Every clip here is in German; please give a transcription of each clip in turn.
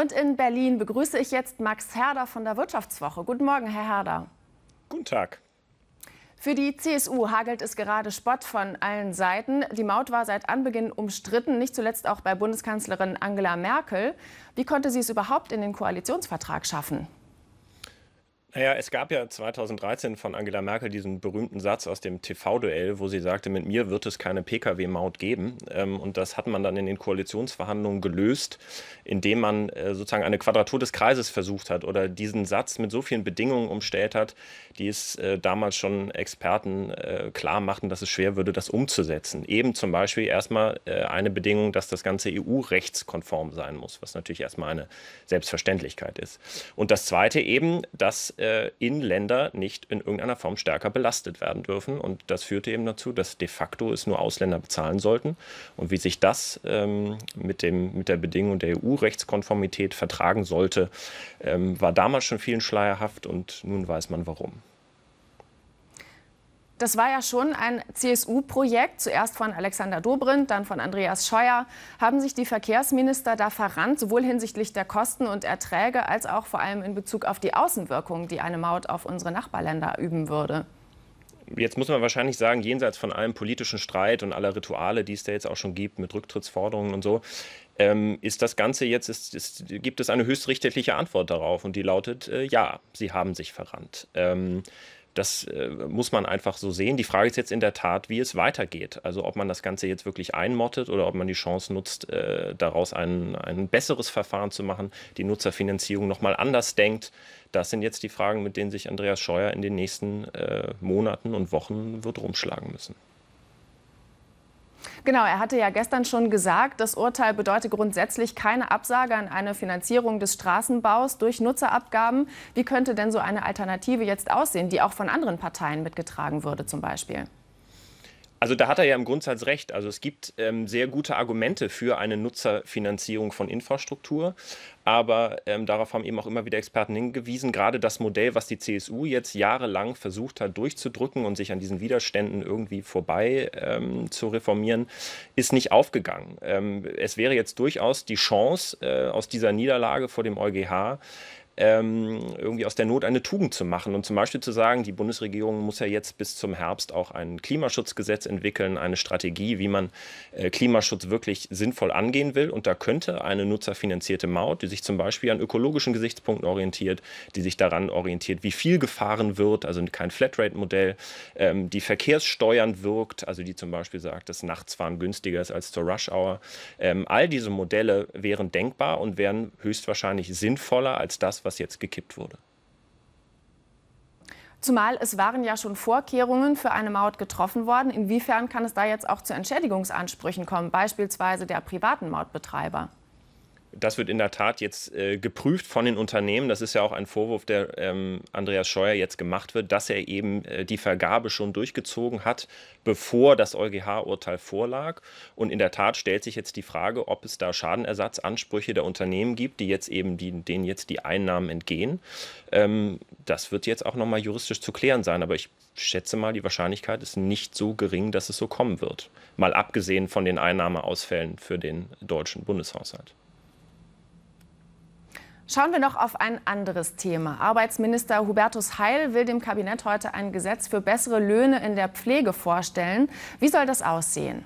Und in Berlin begrüße ich jetzt Max Herder von der Wirtschaftswoche. Guten Morgen, Herr Herder. Guten Tag. Für die CSU hagelt es gerade Spott von allen Seiten. Die Maut war seit Anbeginn umstritten, nicht zuletzt auch bei Bundeskanzlerin Angela Merkel. Wie konnte sie es überhaupt in den Koalitionsvertrag schaffen? Naja, es gab ja 2013 von Angela Merkel diesen berühmten Satz aus dem TV-Duell, wo sie sagte, mit mir wird es keine Pkw-Maut geben. Ähm, und das hat man dann in den Koalitionsverhandlungen gelöst, indem man äh, sozusagen eine Quadratur des Kreises versucht hat oder diesen Satz mit so vielen Bedingungen umstellt hat, die es äh, damals schon Experten äh, klar machten, dass es schwer würde, das umzusetzen. Eben zum Beispiel erstmal eine Bedingung, dass das Ganze EU-rechtskonform sein muss, was natürlich erstmal eine Selbstverständlichkeit ist. Und das Zweite eben, dass äh, Inländer nicht in irgendeiner Form stärker belastet werden dürfen. Und das führte eben dazu, dass de facto es nur Ausländer bezahlen sollten. Und wie sich das ähm, mit, dem, mit der Bedingung der EU-Rechtskonformität vertragen sollte, ähm, war damals schon vielen schleierhaft und nun weiß man warum. Das war ja schon ein CSU-Projekt, zuerst von Alexander Dobrindt, dann von Andreas Scheuer. Haben sich die Verkehrsminister da verrannt, sowohl hinsichtlich der Kosten und Erträge als auch vor allem in Bezug auf die Außenwirkung, die eine Maut auf unsere Nachbarländer üben würde? jetzt muss man wahrscheinlich sagen, jenseits von allem politischen Streit und aller Rituale, die es da jetzt auch schon gibt, mit Rücktrittsforderungen und so, ähm, ist das Ganze jetzt, ist, ist, gibt es eine höchstrichterliche Antwort darauf und die lautet, äh, ja, sie haben sich verrannt. Ähm, das äh, muss man einfach so sehen. Die Frage ist jetzt in der Tat, wie es weitergeht. Also ob man das Ganze jetzt wirklich einmottet oder ob man die Chance nutzt, äh, daraus ein, ein besseres Verfahren zu machen, die Nutzerfinanzierung nochmal anders denkt. Das sind jetzt die Fragen, mit denen sich Andreas Scheuer in den nächsten äh, Monaten und Wochen wird rumschlagen müssen. Genau, er hatte ja gestern schon gesagt, das Urteil bedeutet grundsätzlich keine Absage an eine Finanzierung des Straßenbaus durch Nutzerabgaben. Wie könnte denn so eine Alternative jetzt aussehen, die auch von anderen Parteien mitgetragen würde zum Beispiel? Also da hat er ja im Grundsatz recht. Also es gibt ähm, sehr gute Argumente für eine Nutzerfinanzierung von Infrastruktur, aber ähm, darauf haben eben auch immer wieder Experten hingewiesen, gerade das Modell, was die CSU jetzt jahrelang versucht hat durchzudrücken und sich an diesen Widerständen irgendwie vorbei ähm, zu reformieren, ist nicht aufgegangen. Ähm, es wäre jetzt durchaus die Chance äh, aus dieser Niederlage vor dem EuGH, ähm, irgendwie aus der Not eine Tugend zu machen und zum Beispiel zu sagen, die Bundesregierung muss ja jetzt bis zum Herbst auch ein Klimaschutzgesetz entwickeln, eine Strategie, wie man äh, Klimaschutz wirklich sinnvoll angehen will. Und da könnte eine nutzerfinanzierte Maut, die sich zum Beispiel an ökologischen Gesichtspunkten orientiert, die sich daran orientiert, wie viel gefahren wird, also kein Flatrate-Modell, ähm, die verkehrssteuernd wirkt, also die zum Beispiel sagt, dass Nachtsfahren günstiger ist als zur Rush-Hour. Ähm, all diese Modelle wären denkbar und wären höchstwahrscheinlich sinnvoller als das, was was jetzt gekippt wurde. Zumal es waren ja schon Vorkehrungen für eine Maut getroffen worden. Inwiefern kann es da jetzt auch zu Entschädigungsansprüchen kommen, beispielsweise der privaten Mautbetreiber? das wird in der Tat jetzt äh, geprüft von den Unternehmen. Das ist ja auch ein Vorwurf, der ähm, Andreas Scheuer jetzt gemacht wird, dass er eben äh, die Vergabe schon durchgezogen hat, bevor das EuGH-Urteil vorlag. Und in der Tat stellt sich jetzt die Frage, ob es da Schadenersatzansprüche der Unternehmen gibt, die jetzt eben die, denen jetzt die Einnahmen entgehen. Ähm, das wird jetzt auch nochmal juristisch zu klären sein. Aber ich schätze mal, die Wahrscheinlichkeit ist nicht so gering, dass es so kommen wird. Mal abgesehen von den Einnahmeausfällen für den deutschen Bundeshaushalt. Schauen wir noch auf ein anderes Thema. Arbeitsminister Hubertus Heil will dem Kabinett heute ein Gesetz für bessere Löhne in der Pflege vorstellen. Wie soll das aussehen?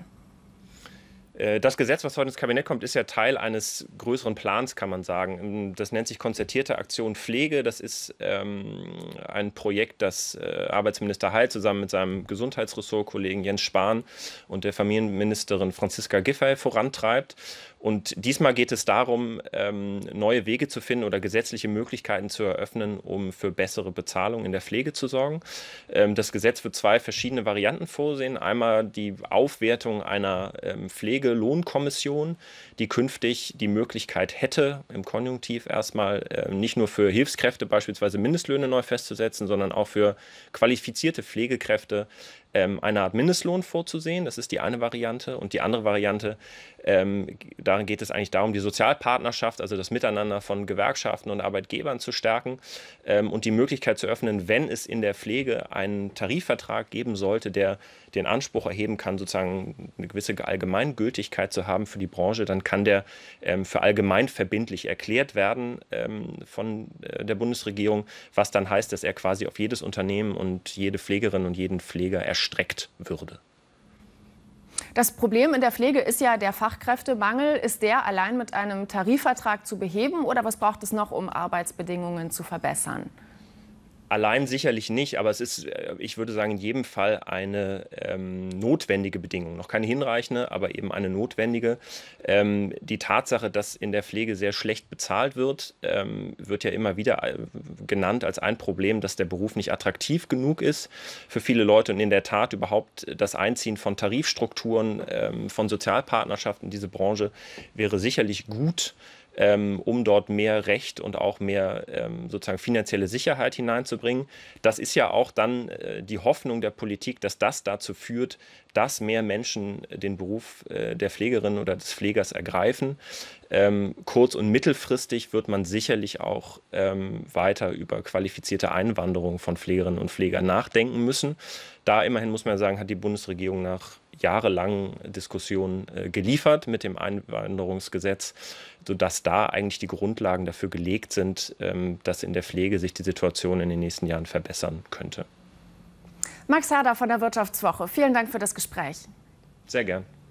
Äh, das Gesetz, was heute ins Kabinett kommt, ist ja Teil eines größeren Plans, kann man sagen. Ähm, das nennt sich konzertierte Aktion Pflege. Das ist ähm, ein Projekt, das äh, Arbeitsminister Heil zusammen mit seinem Gesundheitsressortkollegen Jens Spahn und der Familienministerin Franziska Giffey vorantreibt. Und diesmal geht es darum, ähm, neue Wege zu finden oder gesetzliche Möglichkeiten zu eröffnen, um für bessere Bezahlung in der Pflege zu sorgen. Ähm, das Gesetz wird zwei verschiedene Varianten vorsehen. Einmal die Aufwertung einer ähm, Pflegelohnkommission, die künftig die Möglichkeit hätte, im Konjunktiv erstmal nicht nur für Hilfskräfte beispielsweise Mindestlöhne neu festzusetzen, sondern auch für qualifizierte Pflegekräfte ähm, eine Art Mindestlohn vorzusehen. Das ist die eine Variante. Und die andere Variante, ähm, darin geht es eigentlich darum, die Sozialpartnerschaft, also das Miteinander von Gewerkschaften und Arbeitgebern zu stärken ähm, und die Möglichkeit zu öffnen, wenn es in der Pflege einen Tarifvertrag geben sollte, der den Anspruch erheben kann, sozusagen eine gewisse Allgemeingültigkeit zu haben für die Branche, dann kann der ähm, für allgemein verbindlich erklärt werden ähm, von äh, der Bundesregierung, was dann heißt, dass er quasi auf jedes Unternehmen und jede Pflegerin und jeden Pfleger erscheint gestreckt würde. Das Problem in der Pflege ist ja der Fachkräftemangel. Ist der allein mit einem Tarifvertrag zu beheben oder was braucht es noch, um Arbeitsbedingungen zu verbessern? Allein sicherlich nicht, aber es ist, äh, ich würde sagen, in jedem Fall eine ähm, notwendige Bedingung. Noch keine hinreichende, aber eben eine notwendige. Ähm, die Tatsache, dass in der Pflege sehr schlecht bezahlt wird, ähm, wird ja immer wieder äh, genannt als ein Problem, dass der Beruf nicht attraktiv genug ist für viele Leute und in der Tat überhaupt das Einziehen von Tarifstrukturen, ähm, von Sozialpartnerschaften in diese Branche wäre sicherlich gut ähm, um dort mehr Recht und auch mehr ähm, sozusagen finanzielle Sicherheit hineinzubringen. Das ist ja auch dann äh, die Hoffnung der Politik, dass das dazu führt, dass mehr Menschen äh, den Beruf äh, der Pflegerin oder des Pflegers ergreifen. Ähm, kurz- und mittelfristig wird man sicherlich auch ähm, weiter über qualifizierte Einwanderung von Pflegerinnen und Pflegern nachdenken müssen. Da immerhin muss man sagen, hat die Bundesregierung nach jahrelangen Diskussionen äh, geliefert mit dem Einwanderungsgesetz, sodass da eigentlich die Grundlagen dafür gelegt sind, ähm, dass in der Pflege sich die Situation in den nächsten Jahren verbessern könnte. Max Hader von der Wirtschaftswoche, vielen Dank für das Gespräch. Sehr gern.